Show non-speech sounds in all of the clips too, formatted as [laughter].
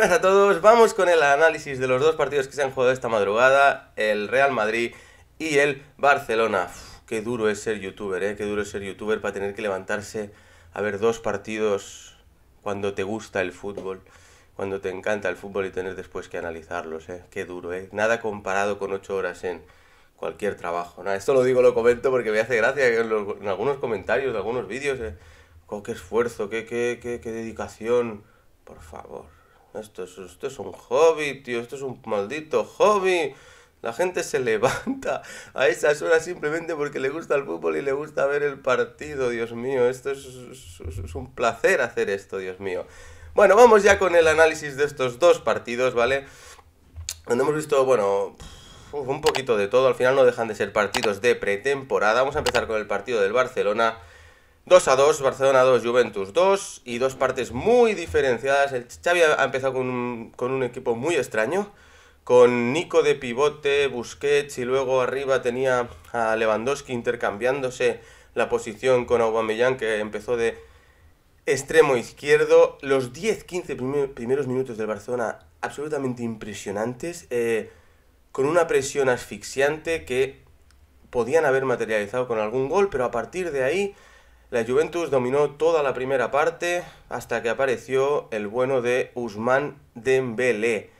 buenas a todos. Vamos con el análisis de los dos partidos que se han jugado esta madrugada, el Real Madrid y el Barcelona. qué duro es ser youtuber, ¿eh? Qué duro es ser youtuber para tener que levantarse a ver dos partidos cuando te gusta el fútbol, cuando te encanta el fútbol y tener después que analizarlos, ¿eh? Qué duro, ¿eh? Nada comparado con ocho horas en cualquier trabajo. Nada, esto lo digo, lo comento porque me hace gracia en, algunos comentarios, en algunos vídeos, ¿eh? Oh, qué esfuerzo, qué, qué dedicación. Por favor. Esto es, esto es un hobby, tío, esto es un maldito hobby. La gente se [laughs] levanta a esas horas simplemente porque le gusta el fútbol y le gusta ver el partido, Dios mío. Esto es, es, un placer hacer esto, Dios mío. Bueno, vamos ya con el análisis de estos dos partidos, ¿vale? Donde hemos visto, bueno, un poquito de todo. Al final no dejan de ser partidos de pretemporada. Vamos a empezar con el partido del Barcelona 2 a 2, Barcelona 2, Juventus 2 y dos partes muy diferenciadas. El Xavi ha empezado con un, equipo muy extraño, con Nico de pivote, Busquets y luego arriba tenía a Lewandowski intercambiándose la posición con Aubameyang que empezó de extremo izquierdo. Los 10-15 primeros minutos del Barcelona absolutamente impresionantes, eh, con una presión asfixiante que podían haber materializado con algún gol, pero a partir de ahí la Juventus dominó toda la primera parte hasta que apareció el bueno de Usman Dembélé.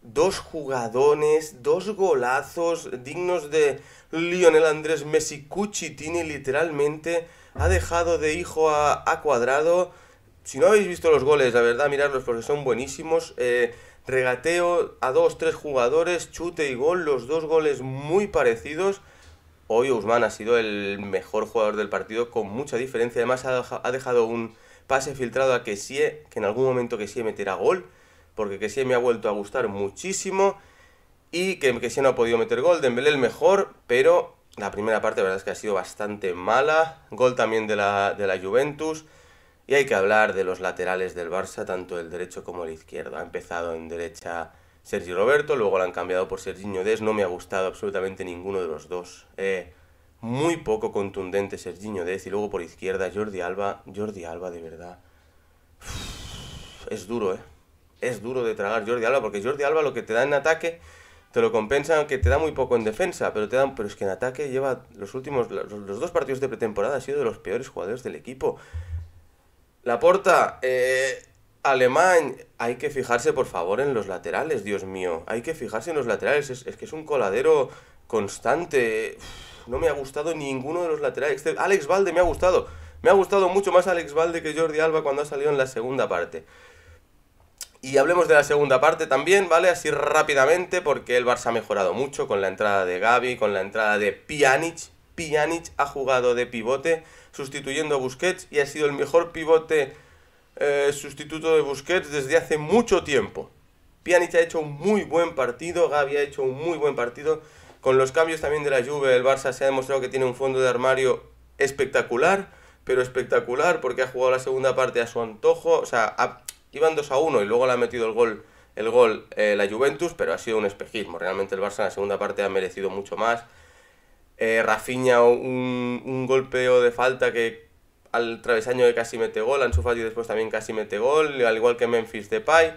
Dos jugadores, dos golazos dignos de Lionel Andrés Messi Tiene literalmente ha dejado de hijo a, cuadrado. Si no habéis visto los goles, la verdad, miradlos porque son buenísimos. Eh, regateo a dos, tres jugadores, chute y gol, los dos goles muy parecidos. Hoy Usman ha sido el mejor jugador del partido con mucha diferencia. Además ha dejado un pase filtrado a Kessie, que en algún momento Kessie meterá gol, porque Kessie me ha vuelto a gustar muchísimo y que Kessie no ha podido meter gol. Dembélé el mejor, pero la primera parte la verdad es que ha sido bastante mala. Gol también de la, de la Juventus. Y hay que hablar de los laterales del Barça, tanto el derecho como el izquierdo. Ha empezado en derecha Sergio Roberto, luego la han cambiado por Sergiño Des, no me ha gustado absolutamente ninguno de los dos. Eh, muy poco contundente Sergiño Dez y luego por izquierda Jordi Alba, Jordi Alba de verdad. es duro, ¿eh? Es duro de tragar Jordi Alba porque Jordi Alba lo que te da en ataque te lo compensa Aunque te da muy poco en defensa, pero te dan pero es que en ataque lleva los últimos los, dos partidos de pretemporada ha sido de los peores jugadores del equipo. La porta eh, alemán, hay que fijarse por favor en los laterales, Dios mío. Hay que fijarse en los laterales. Es, que es un coladero constante. no me ha gustado ninguno de los laterales. Alex Valde me ha gustado. Me ha gustado mucho más Alex Valde que Jordi Alba cuando ha salido en la segunda parte. Y hablemos de la segunda parte también, ¿vale? Así rápidamente, porque el Barça ha mejorado mucho con la entrada de Gaby, con la entrada de Pjanic. Pjanic ha jugado de pivote, sustituyendo a Busquets, y ha sido el mejor pivote eh, sustituto de Busquets desde hace mucho tiempo. Pjanic ha hecho un muy buen partido, Gavi ha hecho un muy buen partido. Con los cambios también de la Juve, el Barça se ha demostrado que tiene un fondo de armario espectacular, pero espectacular porque ha jugado la segunda parte a su antojo. O sea, iban 2 a 1 y luego le ha metido el gol, el gol eh, la Juventus, pero ha sido un espejismo. Realmente el Barça en la segunda parte ha merecido mucho más. Eh, Rafinha, un, un golpeo de falta que al travesaño de casi mete gol, Ansu Fati después también casi mete gol, al igual que Memphis Depay.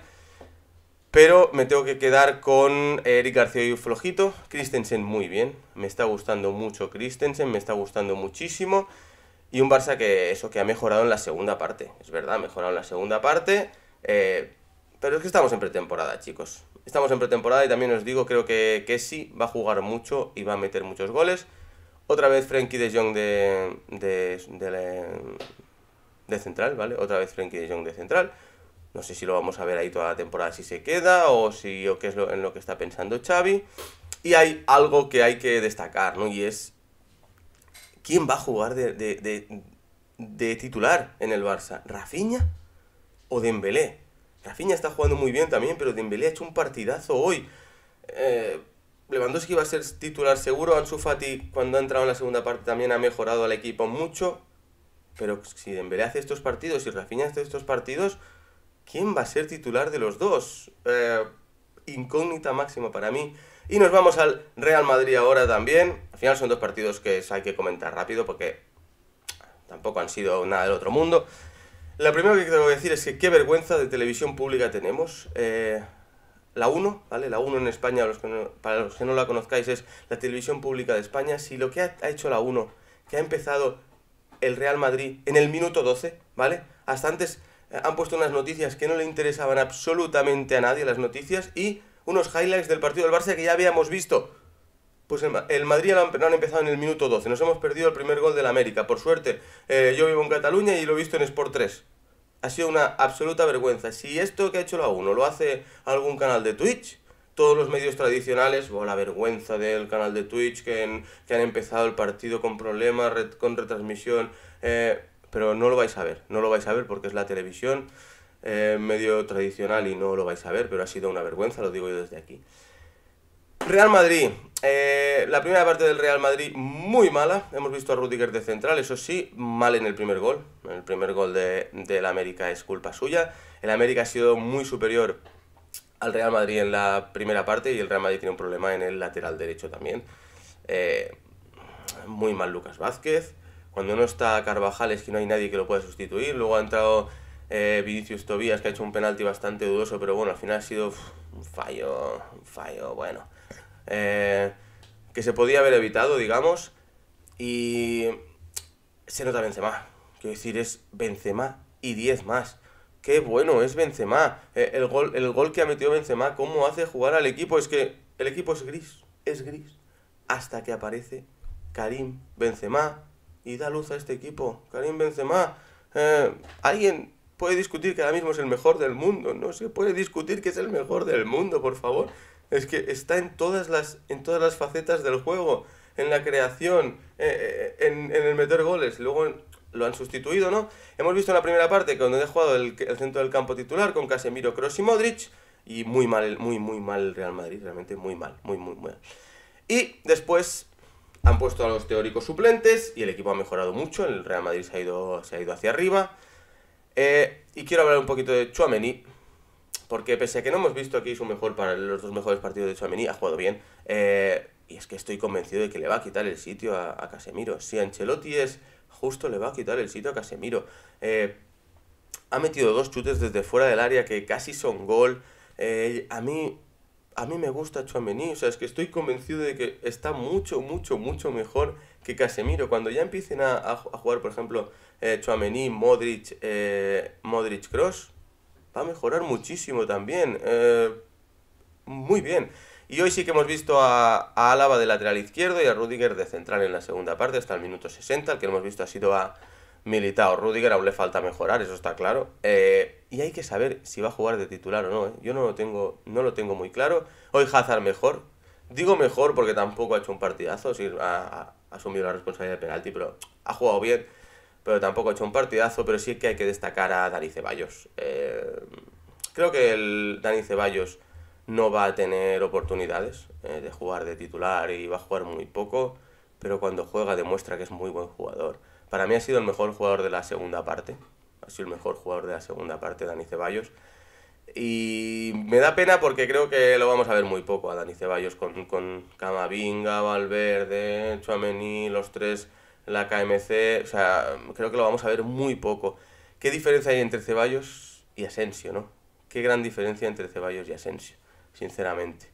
Pero me tengo que quedar con eh, Eric García y flojito, Christensen muy bien, me está gustando mucho Christensen, me está gustando muchísimo. Y un Barça que eso, que ha mejorado en la segunda parte, es verdad, ha mejorado en la segunda parte. Eh, pero es que estamos en pretemporada, chicos. Estamos en pretemporada y también os digo, creo que, que va a jugar mucho y va a meter muchos goles. Otra vez Frenkie de Jong de, de, de, central, ¿vale? Otra vez Frenkie de Jong de central. No sé si lo vamos a ver ahí toda la temporada si se queda o si o qué es lo, en lo que está pensando Xavi. Y hay algo que hay que destacar, ¿no? Y es quién va a jugar de, titular en el Barça, Rafinha o Dembélé. Rafinha está jugando muy bien también, pero Dembélé ha hecho un partidazo hoy. Eh, Lewandowski va a ser titular seguro. Ansu Fati, cuando ha entrado en la segunda parte, también ha mejorado al equipo mucho. Pero si Dembélé hace estos partidos y si Rafinha hace estos partidos, ¿quién va a ser titular de los dos? Eh, incógnita máxima para mí. Y nos vamos al Real Madrid ahora también. Al final son dos partidos que hay que comentar rápido porque tampoco han sido nada del otro mundo. La primera que tengo que decir es que qué vergüenza de televisión pública tenemos. Eh, la 1, ¿vale? La 1 en España, para los que no la conozcáis, es la televisión pública de España. Si lo que ha, hecho la 1, que ha empezado el Real Madrid en el minuto 12, ¿vale? Hasta antes eh, han puesto unas noticias que no le interesaban absolutamente a nadie, las noticias, y unos highlights del partido del Barça que ya habíamos visto. Pues el, Madrid no han, empezado en el minuto 12. Nos hemos perdido el primer gol del América. Por suerte, eh, yo vivo en Cataluña y lo he visto en Sport 3 ha sido una absoluta vergüenza. Si esto que ha hecho la 1 lo hace algún canal de Twitch, todos los medios tradicionales, o la vergüenza del canal de Twitch que, han empezado el partido con problemas, con retransmisión, eh, pero no lo vais a ver, no lo vais a ver porque es la televisión, eh, medio tradicional y no lo vais a ver, pero ha sido una vergüenza, lo digo yo desde aquí. Real Madrid, eh, la primera parte del Real Madrid muy mala. Hemos visto a Rudiger de central, eso sí, mal en el primer gol. El primer gol del América es culpa suya. El América ha sido muy superior al Real Madrid en la primera parte y el Real Madrid tiene un problema en el lateral derecho también. Eh, muy mal Lucas Vázquez. Cuando no está Carvajal es que no hay nadie que lo pueda sustituir. Luego ha entrado eh, Vinicius Tobías que ha hecho un penalti bastante dudoso, pero bueno, al final ha sido un fallo, un fallo bueno eh, que se podía haber evitado, digamos, y se nota Benzema. Quiero decir, es Benzema y 10 más. Qué bueno es Benzema. Eh, el, gol, el gol que ha metido Benzema, cómo hace jugar al equipo. Es que el equipo es gris, es gris. Hasta que aparece Karim Benzema y da luz a este equipo. Karim Benzema. Eh, Alguien puede discutir que ahora mismo es el mejor del mundo. No se puede discutir que es el mejor del mundo, por favor. Es que está en todas las, en todas las facetas del juego, en la creación, eh, eh, en, el meter goles. Luego lo han sustituido, ¿no? Hemos visto en la primera parte que donde he jugado el, centro del campo titular con Casemiro, Kroos y Modric. Y muy mal, muy, muy mal el Real Madrid, realmente muy mal, muy, muy, mal. Y después han puesto a los teóricos suplentes y el equipo ha mejorado mucho. El Real Madrid se ha ido, se ha ido hacia arriba. Eh, y quiero hablar un poquito de Chuamení porque pese a que no hemos visto aquí su mejor para los dos mejores partidos de Chouameni ha jugado bien. Eh, y es que estoy convencido de que le va a quitar el sitio a, Casemiro. Si Ancelotti es justo, le va a quitar el sitio a Casemiro. Eh, ha metido dos chutes desde fuera del área que casi son gol. Eh, a mí a mí me gusta Chouameni, o sea, es que estoy convencido de que está mucho, mucho, mucho mejor que Casemiro. Cuando ya empiecen a, jugar, por ejemplo, eh, Chouameni, Modric, Modric Cross, va a mejorar muchísimo también. Eh, muy bien. Y hoy sí que hemos visto a, Álava de lateral izquierdo y a Rudiger de central en la segunda parte, hasta el minuto 60. El que hemos visto ha sido a Militao. Rudiger aún le falta mejorar, eso está claro. Eh, y hay que saber si va a jugar de titular o no. ¿eh? Yo no lo, tengo, no lo tengo muy claro. Hoy Hazard mejor. Digo mejor porque tampoco ha hecho un partidazo, ha, asumido la responsabilidad de penalti, pero ha jugado bien pero tampoco ha hecho un partidazo, pero sí que hay que destacar a Dani Ceballos. Eh, creo que el Dani Ceballos no va a tener oportunidades eh, de jugar de titular y va a jugar muy poco, pero cuando juega demuestra que es muy buen jugador. Para mí ha sido el mejor jugador de la segunda parte, ha sido el mejor jugador de la segunda parte Dani Ceballos. Y me da pena porque creo que lo vamos a ver muy poco a Dani Ceballos con, con Camavinga, Valverde, Chuamení, los tres la KMC, o sea, creo que lo vamos a ver muy poco. ¿Qué diferencia hay entre Ceballos y Asensio, no? ¿Qué gran diferencia entre Ceballos y Asensio, sinceramente?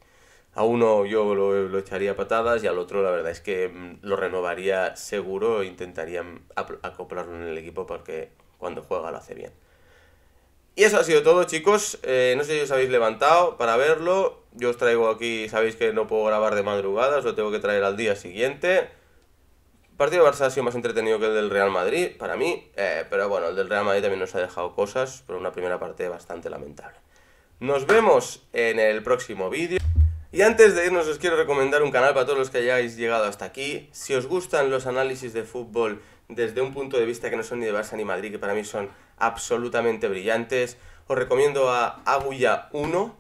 A uno yo lo, echaría patadas y al otro la verdad es que mm, lo renovaría seguro e intentaría mm, acoplarlo en el equipo porque cuando juega lo hace bien. Y eso ha sido todo chicos, eh, no sé si os habéis levantado para verlo, yo os traigo aquí, sabéis que no puedo grabar de madrugada, os lo tengo que traer al día siguiente partido de Barça ha sido más entretenido que el del Real Madrid, para mí, eh, pero bueno, el del Real Madrid también nos ha dejado cosas, pero una primera parte bastante lamentable. Nos vemos en el próximo vídeo. Y antes de irnos os quiero recomendar un canal para todos los que hayáis llegado hasta aquí. Si os gustan los análisis de fútbol desde un punto de vista que no son ni de Barça ni Madrid, que para mí son absolutamente brillantes, os recomiendo a Aguya 1.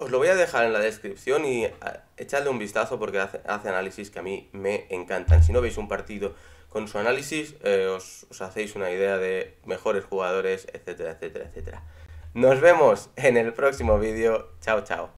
Os lo voy a dejar en la descripción y echadle un vistazo porque hace, análisis que a mí me encantan. Si no veis un partido con su análisis, eh, os hacéis una idea de mejores jugadores, etcétera, etcétera, etcétera. Nos vemos en el próximo vídeo. Chao, chao.